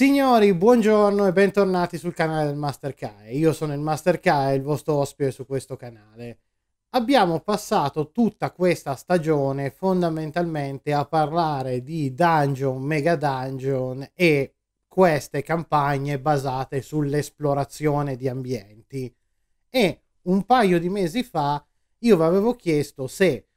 Signori, buongiorno e bentornati sul canale del Master Kai. Io sono il Master Kai, il vostro ospite su questo canale. Abbiamo passato tutta questa stagione fondamentalmente a parlare di dungeon, mega dungeon e queste campagne basate sull'esplorazione di ambienti. E un paio di mesi fa io vi avevo chiesto se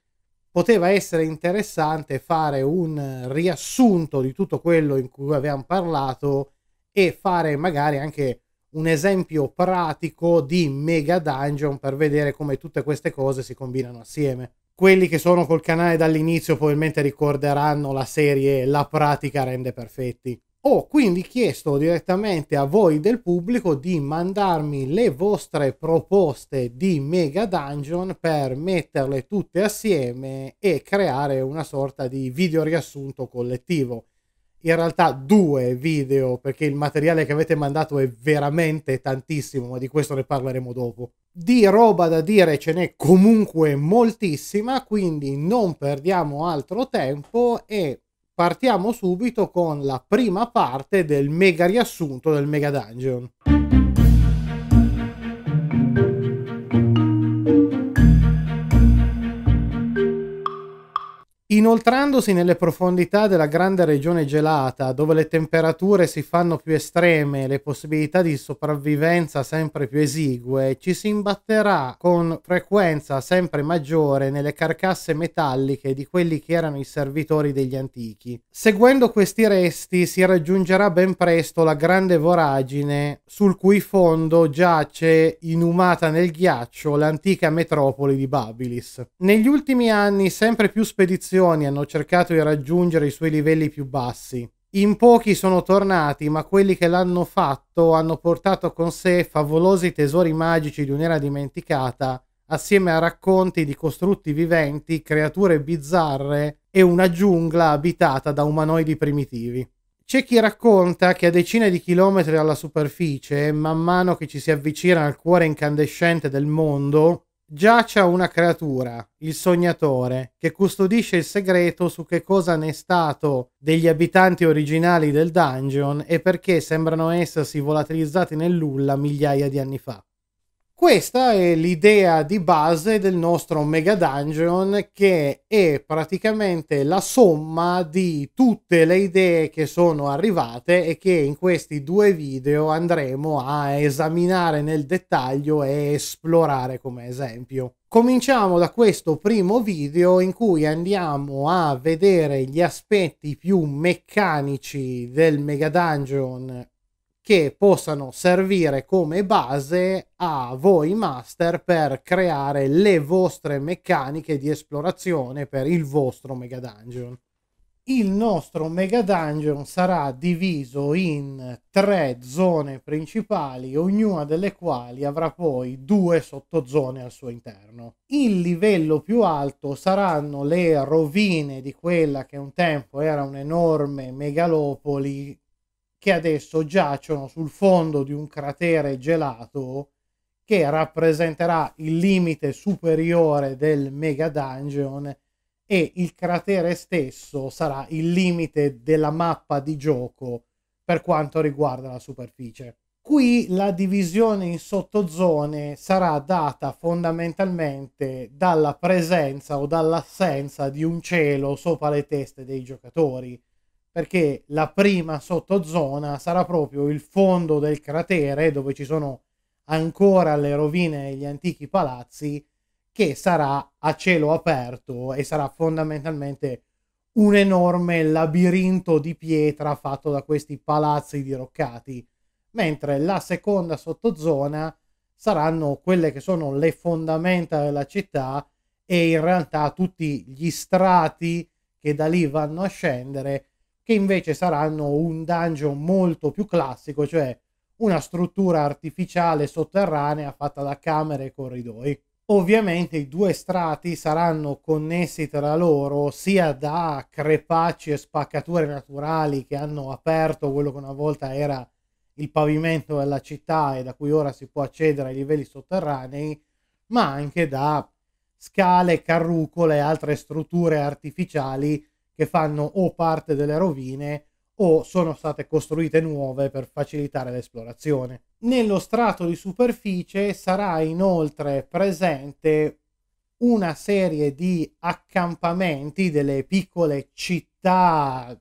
poteva essere interessante fare un riassunto di tutto quello in cui avevamo parlato e fare magari anche un esempio pratico di mega dungeon per vedere come tutte queste cose si combinano assieme. Quelli che sono col canale dall'inizio probabilmente ricorderanno la serie La pratica rende perfetti. Ho quindi chiesto direttamente a voi del pubblico di mandarmi le vostre proposte di mega dungeon per metterle tutte assieme e creare una sorta di video riassunto collettivo. In realtà due video perché il materiale che avete mandato è veramente tantissimo, ma di questo ne parleremo dopo. Di roba da dire ce n'è comunque moltissima, quindi non perdiamo altro tempo e partiamo subito con la prima parte del mega riassunto del mega dungeon. Inoltrandosi nelle profondità della grande regione gelata, dove le temperature si fanno più estreme e le possibilità di sopravvivenza sempre più esigue, ci si imbatterà con frequenza sempre maggiore nelle carcasse metalliche di quelli che erano i servitori degli antichi. Seguendo questi resti si raggiungerà ben presto la grande voragine sul cui fondo giace inumata nel ghiaccio l'antica metropoli di Babilis. Negli ultimi anni sempre più spedizioni campioni hanno cercato di raggiungere i suoi livelli più bassi. In pochi sono tornati, ma quelli che l'hanno fatto hanno portato con sé favolosi tesori magici di un'era dimenticata, assieme a racconti di costrutti viventi, creature bizzarre e una giungla abitata da umanoidi primitivi. C'è chi racconta che a decine di chilometri dalla superficie, man mano che ci si avvicina al cuore incandescente del mondo, giacia una creatura, il sognatore, che custodisce il segreto su che cosa ne è stato degli abitanti originali del dungeon e perché sembrano essersi volatilizzati nel nulla migliaia di anni fa. Questa è l'idea di base del nostro Mega Dungeon che è praticamente la somma di tutte le idee che sono arrivate e che in questi due video andremo a esaminare nel dettaglio e esplorare come esempio. Cominciamo da questo primo video in cui andiamo a vedere gli aspetti più meccanici del Mega Dungeon che possano servire come base a voi master per creare le vostre meccaniche di esplorazione per il vostro mega dungeon. Il nostro mega dungeon sarà diviso in tre zone principali, ognuna delle quali avrà poi due sottozone al suo interno. Il livello più alto saranno le rovine di quella che un tempo era un'enorme megalopoli che adesso giacciono sul fondo di un cratere gelato che rappresenterà il limite superiore del Mega Dungeon e il cratere stesso sarà il limite della mappa di gioco per quanto riguarda la superficie. Qui la divisione in sottozone sarà data fondamentalmente dalla presenza o dall'assenza di un cielo sopra le teste dei giocatori perché la prima sottozona sarà proprio il fondo del cratere dove ci sono ancora le rovine e gli antichi palazzi che sarà a cielo aperto e sarà fondamentalmente un enorme labirinto di pietra fatto da questi palazzi diroccati, mentre la seconda sottozona saranno quelle che sono le fondamenta della città e in realtà tutti gli strati che da lì vanno a scendere che invece saranno un dungeon molto più classico, cioè una struttura artificiale sotterranea fatta da camere e corridoi. Ovviamente i due strati saranno connessi tra loro sia da crepacci e spaccature naturali che hanno aperto quello che una volta era il pavimento della città e da cui ora si può accedere ai livelli sotterranei, ma anche da scale, carrucole e altre strutture artificiali che fanno o parte delle rovine o sono state costruite nuove per facilitare l'esplorazione. Nello strato di superficie sarà inoltre presente una serie di accampamenti delle piccole città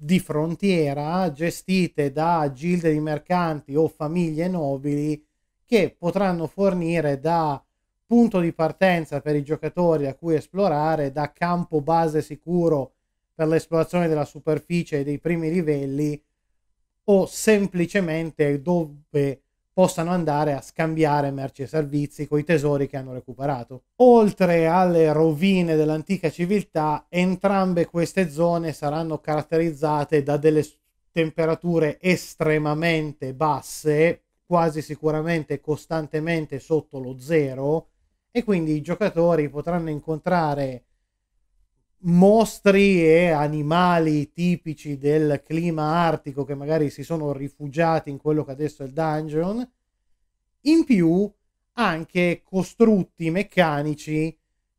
di frontiera gestite da gilde di mercanti o famiglie nobili che potranno fornire da punto di partenza per i giocatori a cui esplorare, da campo base sicuro per l'esplorazione della superficie dei primi livelli o semplicemente dove possano andare a scambiare merci e servizi con i tesori che hanno recuperato. Oltre alle rovine dell'antica civiltà, entrambe queste zone saranno caratterizzate da delle temperature estremamente basse, quasi sicuramente costantemente sotto lo zero, e quindi i giocatori potranno incontrare mostri e animali tipici del clima artico che magari si sono rifugiati in quello che adesso è il dungeon, in più anche costrutti meccanici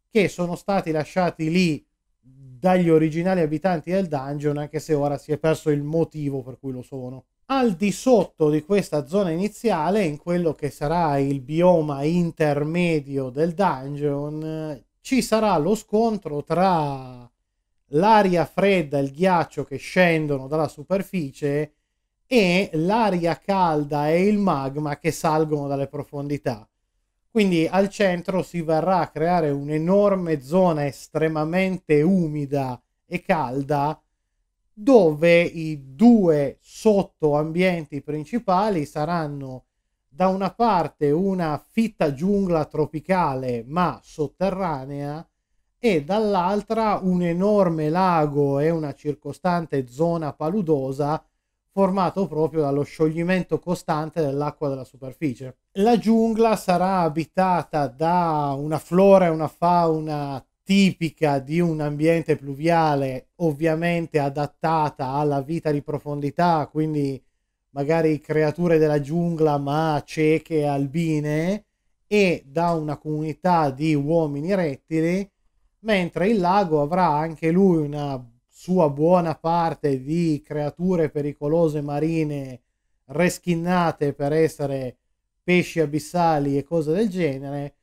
che sono stati lasciati lì dagli originali abitanti del dungeon, anche se ora si è perso il motivo per cui lo sono. Al di sotto di questa zona iniziale, in quello che sarà il bioma intermedio del dungeon, ci sarà lo scontro tra l'aria fredda e il ghiaccio che scendono dalla superficie e l'aria calda e il magma che salgono dalle profondità. Quindi al centro si verrà a creare un'enorme zona estremamente umida e calda dove i due sottoambienti principali saranno da una parte una fitta giungla tropicale ma sotterranea e dall'altra un enorme lago e una circostante zona paludosa formato proprio dallo scioglimento costante dell'acqua della superficie. La giungla sarà abitata da una flora e una fauna tipica di un ambiente pluviale, ovviamente adattata alla vita di profondità, quindi magari creature della giungla ma cieche e albine e da una comunità di uomini rettili, mentre il lago avrà anche lui una sua buona parte di creature pericolose marine reschinnate per essere pesci abissali e cose del genere,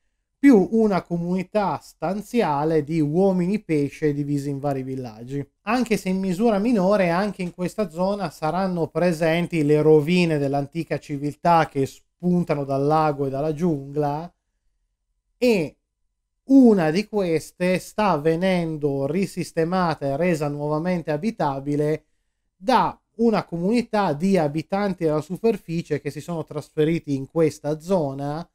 più una comunità stanziale di uomini pesce divisi in vari villaggi. Anche se in misura minore, anche in questa zona saranno presenti le rovine dell'antica civiltà che spuntano dal lago e dalla giungla e una di queste sta venendo risistemata e resa nuovamente abitabile da una comunità di abitanti della superficie che si sono trasferiti in questa zona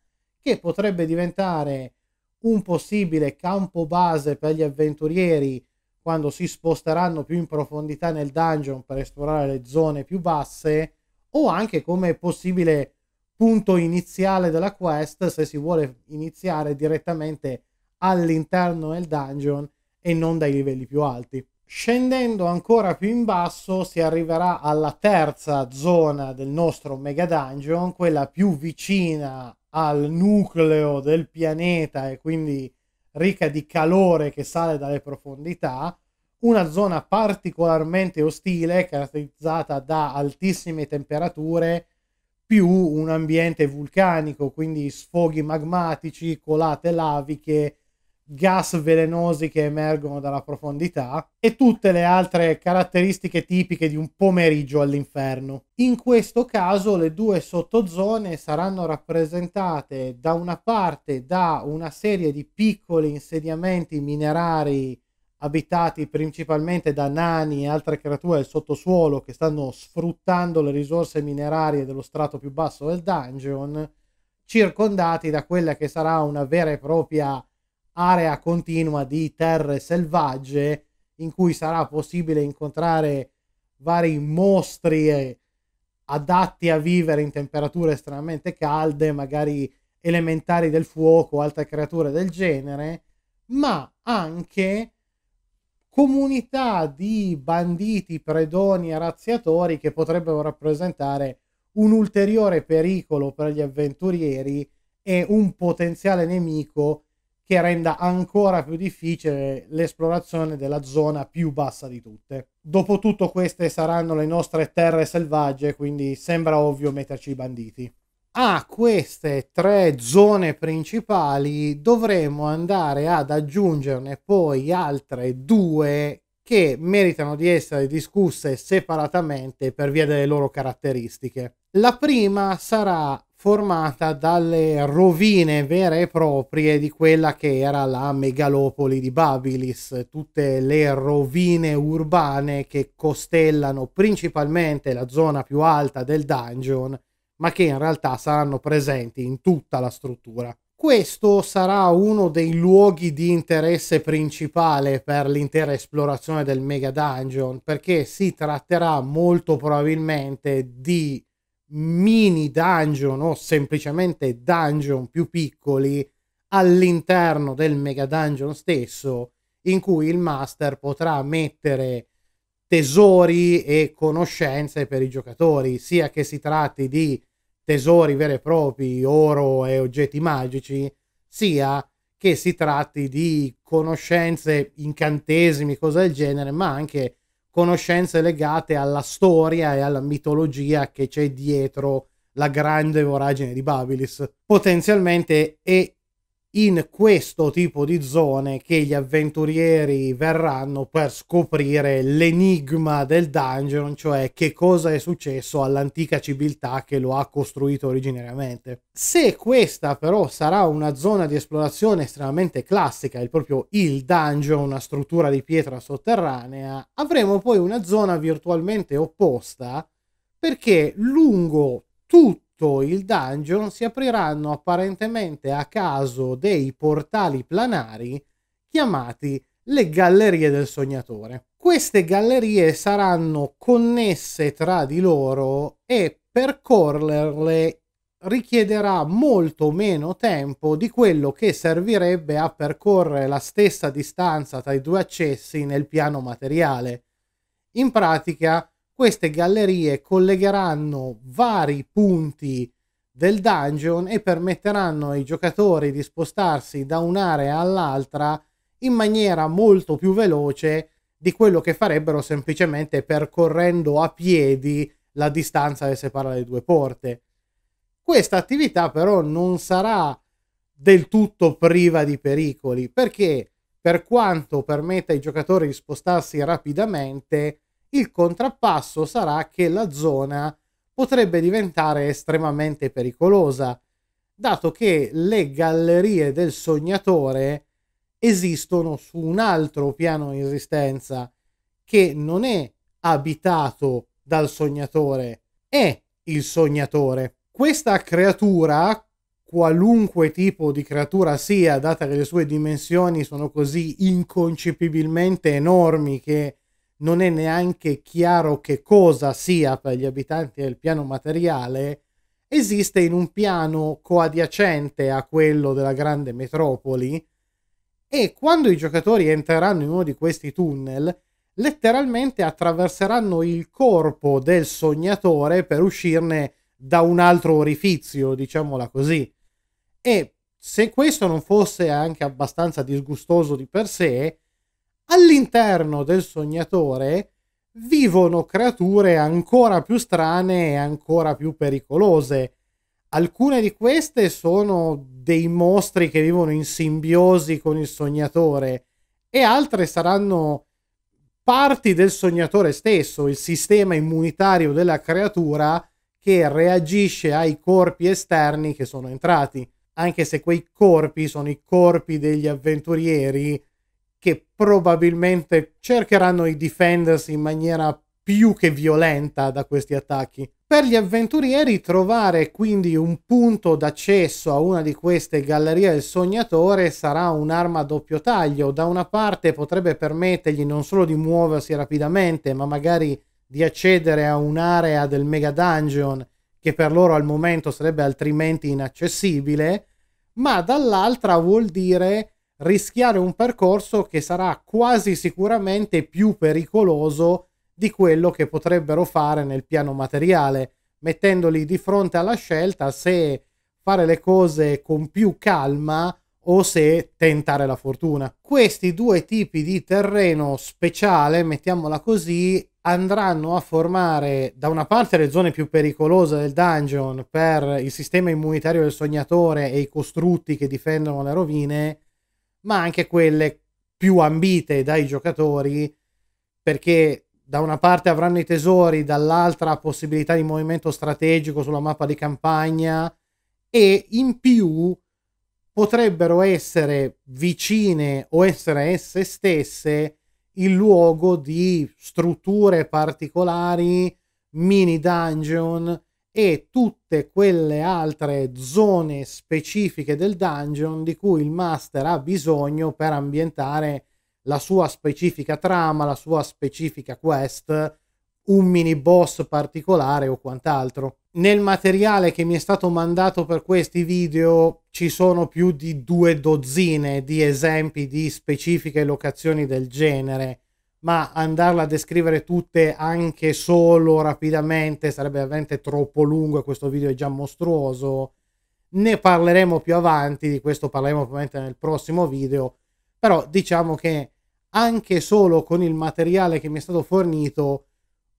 che potrebbe diventare un possibile campo base per gli avventurieri quando si sposteranno più in profondità nel dungeon per esplorare le zone più basse o anche come possibile punto iniziale della quest se si vuole iniziare direttamente all'interno del dungeon e non dai livelli più alti. Scendendo ancora più in basso si arriverà alla terza zona del nostro mega dungeon, quella più vicina al nucleo del pianeta e quindi ricca di calore che sale dalle profondità, una zona particolarmente ostile caratterizzata da altissime temperature più un ambiente vulcanico, quindi sfoghi magmatici, colate laviche gas velenosi che emergono dalla profondità e tutte le altre caratteristiche tipiche di un pomeriggio all'inferno. In questo caso le due sottozone saranno rappresentate da una parte da una serie di piccoli insediamenti minerari abitati principalmente da nani e altre creature del sottosuolo che stanno sfruttando le risorse minerarie dello strato più basso del dungeon, circondati da quella che sarà una vera e propria area continua di terre selvagge in cui sarà possibile incontrare vari mostri adatti a vivere in temperature estremamente calde, magari elementari del fuoco altre creature del genere, ma anche comunità di banditi, predoni e razziatori che potrebbero rappresentare un ulteriore pericolo per gli avventurieri e un potenziale nemico che renda ancora più difficile l'esplorazione della zona più bassa di tutte. Dopotutto queste saranno le nostre terre selvagge, quindi sembra ovvio metterci i banditi. A queste tre zone principali dovremo andare ad aggiungerne poi altre due che meritano di essere discusse separatamente per via delle loro caratteristiche. La prima sarà formata dalle rovine vere e proprie di quella che era la megalopoli di Babilis, tutte le rovine urbane che costellano principalmente la zona più alta del dungeon, ma che in realtà saranno presenti in tutta la struttura. Questo sarà uno dei luoghi di interesse principale per l'intera esplorazione del Mega Dungeon, perché si tratterà molto probabilmente di mini dungeon o semplicemente dungeon più piccoli all'interno del mega dungeon stesso in cui il master potrà mettere tesori e conoscenze per i giocatori, sia che si tratti di tesori veri e propri, oro e oggetti magici, sia che si tratti di conoscenze, incantesimi, cose del genere, ma anche conoscenze legate alla storia e alla mitologia che c'è dietro la grande voragine di Babilis. Potenzialmente è in questo tipo di zone che gli avventurieri verranno per scoprire l'enigma del dungeon, cioè che cosa è successo all'antica civiltà che lo ha costruito originariamente. Se questa però sarà una zona di esplorazione estremamente classica, il proprio il dungeon, una struttura di pietra sotterranea, avremo poi una zona virtualmente opposta perché lungo tutto tutto il dungeon si apriranno apparentemente a caso dei portali planari chiamati le gallerie del sognatore. Queste gallerie saranno connesse tra di loro e percorrerle richiederà molto meno tempo di quello che servirebbe a percorrere la stessa distanza tra i due accessi nel piano materiale. In pratica queste gallerie collegheranno vari punti del dungeon e permetteranno ai giocatori di spostarsi da un'area all'altra in maniera molto più veloce di quello che farebbero semplicemente percorrendo a piedi la distanza che separa le due porte. Questa attività però non sarà del tutto priva di pericoli perché per quanto permetta ai giocatori di spostarsi rapidamente, il contrappasso sarà che la zona potrebbe diventare estremamente pericolosa, dato che le gallerie del sognatore esistono su un altro piano di esistenza che non è abitato dal sognatore, è il sognatore. Questa creatura, qualunque tipo di creatura sia, data che le sue dimensioni sono così inconcepibilmente enormi che non è neanche chiaro che cosa sia per gli abitanti del piano materiale, esiste in un piano coadiacente a quello della grande metropoli e quando i giocatori entreranno in uno di questi tunnel, letteralmente attraverseranno il corpo del sognatore per uscirne da un altro orifizio, diciamola così. E se questo non fosse anche abbastanza disgustoso di per sé, all'interno del sognatore vivono creature ancora più strane e ancora più pericolose. Alcune di queste sono dei mostri che vivono in simbiosi con il sognatore e altre saranno parti del sognatore stesso, il sistema immunitario della creatura che reagisce ai corpi esterni che sono entrati, anche se quei corpi sono i corpi degli avventurieri che probabilmente cercheranno di difendersi in maniera più che violenta da questi attacchi. Per gli avventurieri trovare quindi un punto d'accesso a una di queste gallerie del sognatore sarà un'arma a doppio taglio. Da una parte potrebbe permettergli non solo di muoversi rapidamente, ma magari di accedere a un'area del mega dungeon che per loro al momento sarebbe altrimenti inaccessibile, ma dall'altra vuol dire rischiare un percorso che sarà quasi sicuramente più pericoloso di quello che potrebbero fare nel piano materiale, mettendoli di fronte alla scelta se fare le cose con più calma o se tentare la fortuna. Questi due tipi di terreno speciale, mettiamola così, andranno a formare da una parte le zone più pericolose del dungeon per il sistema immunitario del sognatore e i costrutti che difendono le rovine ma anche quelle più ambite dai giocatori perché da una parte avranno i tesori, dall'altra possibilità di movimento strategico sulla mappa di campagna e in più potrebbero essere vicine o essere esse stesse il luogo di strutture particolari, mini dungeon e tutte quelle altre zone specifiche del dungeon di cui il master ha bisogno per ambientare la sua specifica trama, la sua specifica quest, un mini boss particolare o quant'altro. Nel materiale che mi è stato mandato per questi video ci sono più di due dozzine di esempi di specifiche locazioni del genere ma andarla a descrivere tutte anche solo rapidamente sarebbe veramente troppo lungo e questo video è già mostruoso. Ne parleremo più avanti, di questo parleremo probabilmente nel prossimo video, però diciamo che anche solo con il materiale che mi è stato fornito,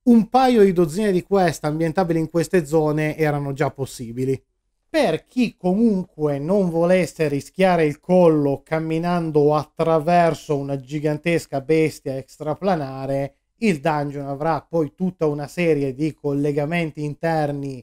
un paio di dozzine di quest ambientabili in queste zone erano già possibili per chi comunque non volesse rischiare il collo camminando attraverso una gigantesca bestia extraplanare, il dungeon avrà poi tutta una serie di collegamenti interni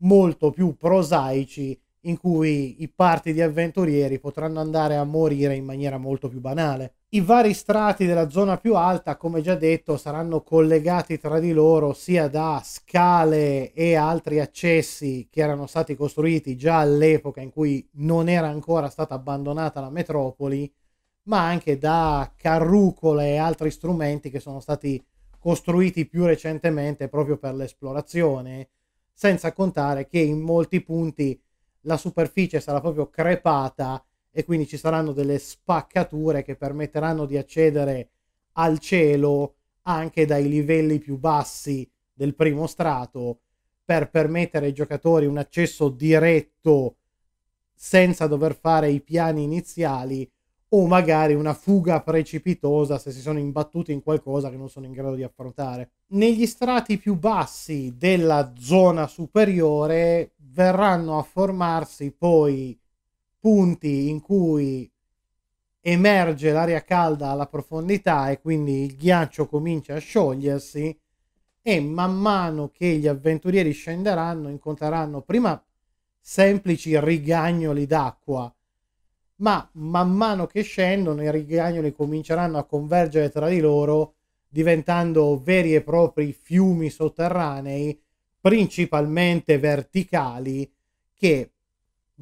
molto più prosaici in cui i parti di avventurieri potranno andare a morire in maniera molto più banale. I vari strati della zona più alta, come già detto, saranno collegati tra di loro sia da scale e altri accessi che erano stati costruiti già all'epoca in cui non era ancora stata abbandonata la metropoli, ma anche da carrucole e altri strumenti che sono stati costruiti più recentemente proprio per l'esplorazione, senza contare che in molti punti la superficie sarà proprio crepata e quindi ci saranno delle spaccature che permetteranno di accedere al cielo anche dai livelli più bassi del primo strato per permettere ai giocatori un accesso diretto senza dover fare i piani iniziali o magari una fuga precipitosa se si sono imbattuti in qualcosa che non sono in grado di affrontare. Negli strati più bassi della zona superiore verranno a formarsi poi punti in cui emerge l'aria calda alla profondità e quindi il ghiaccio comincia a sciogliersi e man mano che gli avventurieri scenderanno incontreranno prima semplici rigagnoli d'acqua ma man mano che scendono i rigagnoli cominceranno a convergere tra di loro diventando veri e propri fiumi sotterranei principalmente verticali che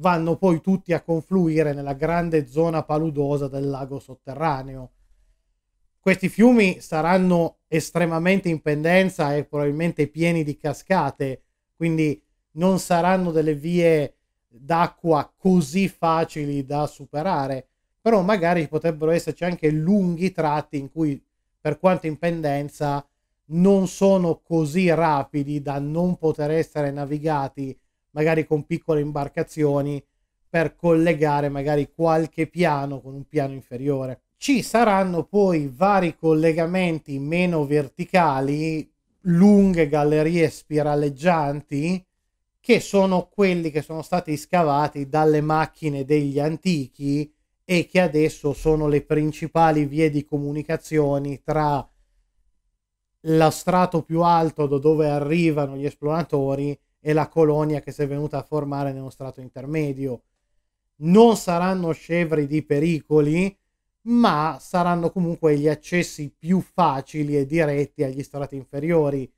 vanno poi tutti a confluire nella grande zona paludosa del lago sotterraneo. Questi fiumi saranno estremamente in pendenza e probabilmente pieni di cascate, quindi non saranno delle vie d'acqua così facili da superare, però magari potrebbero esserci anche lunghi tratti in cui, per quanto in pendenza, non sono così rapidi da non poter essere navigati magari con piccole imbarcazioni per collegare magari qualche piano con un piano inferiore. Ci saranno poi vari collegamenti meno verticali, lunghe gallerie spiralleggianti, che sono quelli che sono stati scavati dalle macchine degli antichi e che adesso sono le principali vie di comunicazione tra lo strato più alto da dove arrivano gli esploratori e la colonia che si è venuta a formare nello strato intermedio. Non saranno scevri di pericoli, ma saranno comunque gli accessi più facili e diretti agli strati inferiori,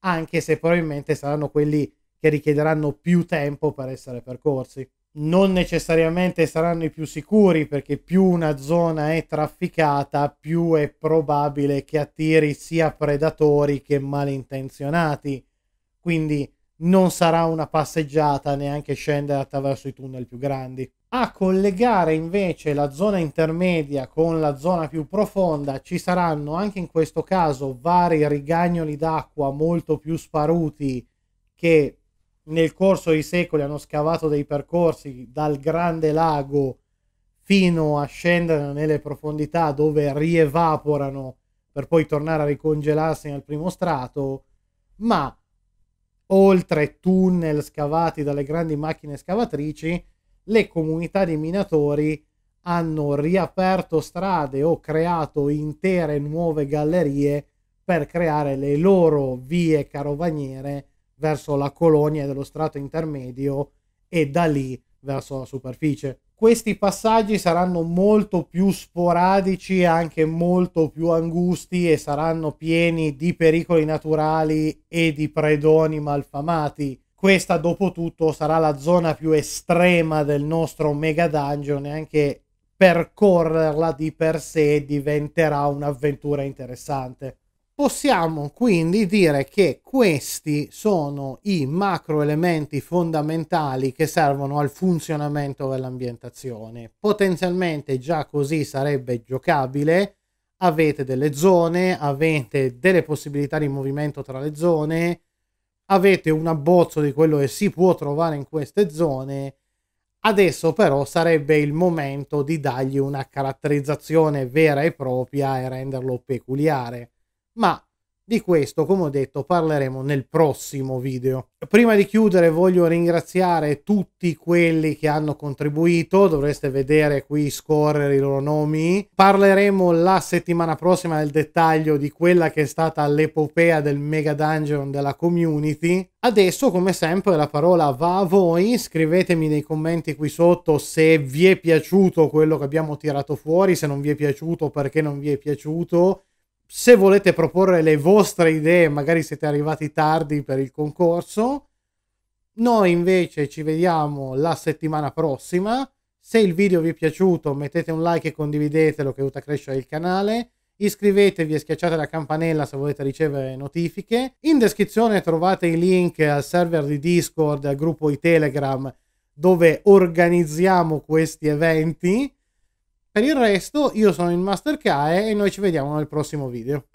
anche se probabilmente saranno quelli che richiederanno più tempo per essere percorsi. Non necessariamente saranno i più sicuri perché più una zona è trafficata, più è probabile che attiri sia predatori che malintenzionati. Quindi non sarà una passeggiata neanche scendere attraverso i tunnel più grandi. A collegare invece la zona intermedia con la zona più profonda ci saranno anche in questo caso vari rigagnoli d'acqua molto più sparuti che nel corso dei secoli hanno scavato dei percorsi dal grande lago fino a scendere nelle profondità dove rievaporano per poi tornare a ricongelarsi nel primo strato, ma oltre tunnel scavati dalle grandi macchine scavatrici, le comunità di minatori hanno riaperto strade o creato intere nuove gallerie per creare le loro vie carovaniere verso la colonia dello strato intermedio e da lì verso la superficie questi passaggi saranno molto più sporadici e anche molto più angusti e saranno pieni di pericoli naturali e di predoni malfamati. Questa, dopo tutto, sarà la zona più estrema del nostro mega dungeon e anche percorrerla di per sé diventerà un'avventura interessante. Possiamo quindi dire che questi sono i macro elementi fondamentali che servono al funzionamento dell'ambientazione. Potenzialmente già così sarebbe giocabile, avete delle zone, avete delle possibilità di movimento tra le zone, avete un abbozzo di quello che si può trovare in queste zone. Adesso però sarebbe il momento di dargli una caratterizzazione vera e propria e renderlo peculiare ma di questo, come ho detto, parleremo nel prossimo video. Prima di chiudere voglio ringraziare tutti quelli che hanno contribuito, dovreste vedere qui scorrere i loro nomi. Parleremo la settimana prossima nel dettaglio di quella che è stata l'epopea del Mega Dungeon della community. Adesso, come sempre, la parola va a voi. Scrivetemi nei commenti qui sotto se vi è piaciuto quello che abbiamo tirato fuori, se non vi è piaciuto, perché non vi è piaciuto se volete proporre le vostre idee, magari siete arrivati tardi per il concorso. Noi invece ci vediamo la settimana prossima. Se il video vi è piaciuto mettete un like e condividetelo che aiuta a crescere il canale. Iscrivetevi e schiacciate la campanella se volete ricevere notifiche. In descrizione trovate i link al server di Discord, al gruppo di Telegram dove organizziamo questi eventi per il resto io sono il Master Kae e noi ci vediamo nel prossimo video.